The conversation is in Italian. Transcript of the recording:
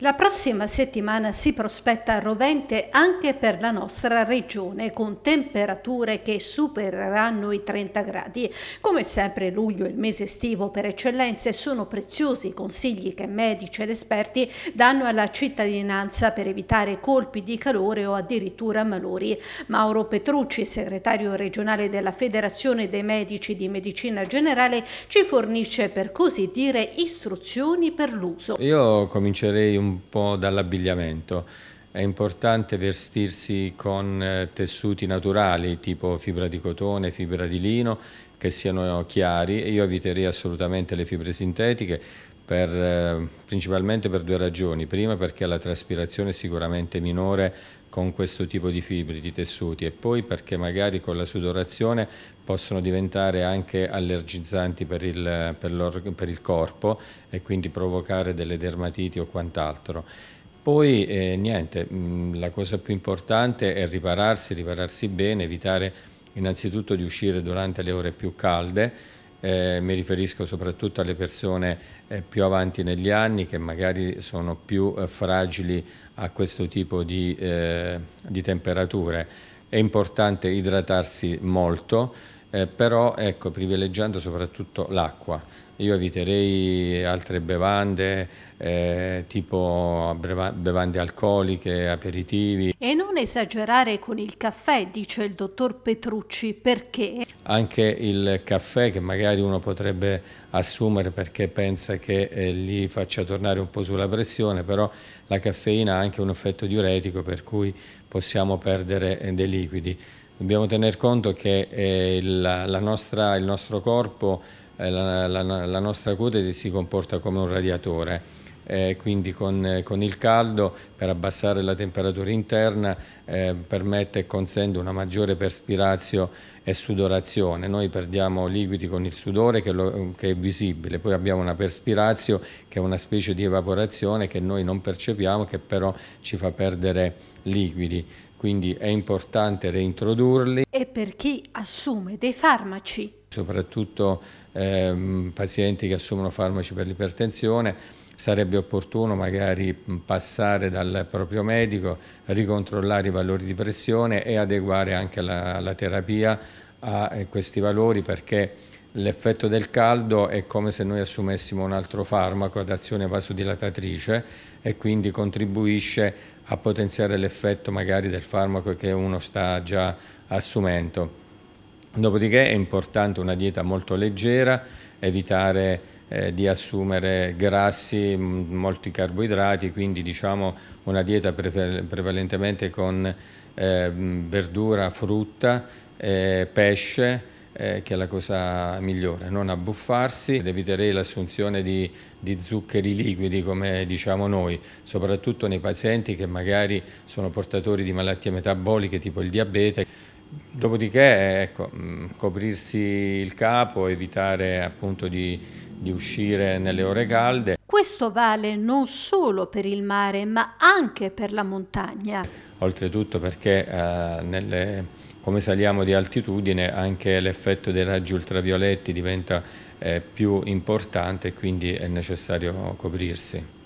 La prossima settimana si prospetta rovente anche per la nostra regione, con temperature che supereranno i 30 gradi. Come sempre luglio, il mese estivo per eccellenza, sono preziosi i consigli che medici ed esperti danno alla cittadinanza per evitare colpi di calore o addirittura malori. Mauro Petrucci, segretario regionale della Federazione dei Medici di Medicina Generale, ci fornisce per così dire istruzioni per l'uso. Io comincerei un un po' dall'abbigliamento. È importante vestirsi con eh, tessuti naturali tipo fibra di cotone, fibra di lino che siano chiari e io eviterei assolutamente le fibre sintetiche per, eh, principalmente per due ragioni. Prima perché la traspirazione è sicuramente minore con questo tipo di fibri, di tessuti e poi perché magari con la sudorazione possono diventare anche allergizzanti per il, per per il corpo e quindi provocare delle dermatiti o quant'altro. Poi eh, niente, mm, la cosa più importante è ripararsi, ripararsi bene, evitare innanzitutto di uscire durante le ore più calde, eh, mi riferisco soprattutto alle persone eh, più avanti negli anni che magari sono più eh, fragili a questo tipo di, eh, di temperature. È importante idratarsi molto, eh, però ecco, privilegiando soprattutto l'acqua. Io eviterei altre bevande, eh, tipo bevande alcoliche, aperitivi. E non esagerare con il caffè, dice il dottor Petrucci, perché? Anche il caffè che magari uno potrebbe assumere perché pensa che eh, li faccia tornare un po' sulla pressione, però la caffeina ha anche un effetto diuretico per cui possiamo perdere eh, dei liquidi. Dobbiamo tener conto che eh, la, la nostra, il nostro corpo, eh, la, la, la nostra cute si comporta come un radiatore eh, quindi con, eh, con, il caldo per abbassare la temperatura interna eh, permette e consente una maggiore perspirazione e sudorazione. Noi perdiamo liquidi con il sudore che, lo, che è visibile, poi abbiamo una perspirazione che è una specie di evaporazione che noi non percepiamo che però ci fa perdere liquidi quindi è importante reintrodurli. E per chi assume dei farmaci? Soprattutto ehm, pazienti che assumono farmaci per l'ipertensione sarebbe opportuno magari passare dal proprio medico, ricontrollare i valori di pressione e adeguare anche la, la terapia a eh, questi valori perché l'effetto del caldo è come se noi assumessimo un altro farmaco ad azione vasodilatatrice e quindi contribuisce a potenziare l'effetto magari del farmaco che uno sta già assumendo. Dopodiché è importante una dieta molto leggera, evitare eh, di assumere grassi, molti carboidrati, quindi diciamo una dieta prevalentemente con eh, verdura, frutta, eh, pesce, eh, che è la cosa migliore, non abbuffarsi ed eviterei l'assunzione di, di, zuccheri liquidi come diciamo noi, soprattutto nei pazienti che magari sono portatori di malattie metaboliche tipo il diabete. Dopodiché, ecco, mm, coprirsi il capo, evitare appunto di, di uscire nelle ore calde. Questo vale non solo per il mare, ma anche per la montagna. Oltretutto perché eh, nelle, come saliamo di altitudine anche l'effetto dei raggi ultravioletti diventa eh, più importante e quindi è necessario coprirsi.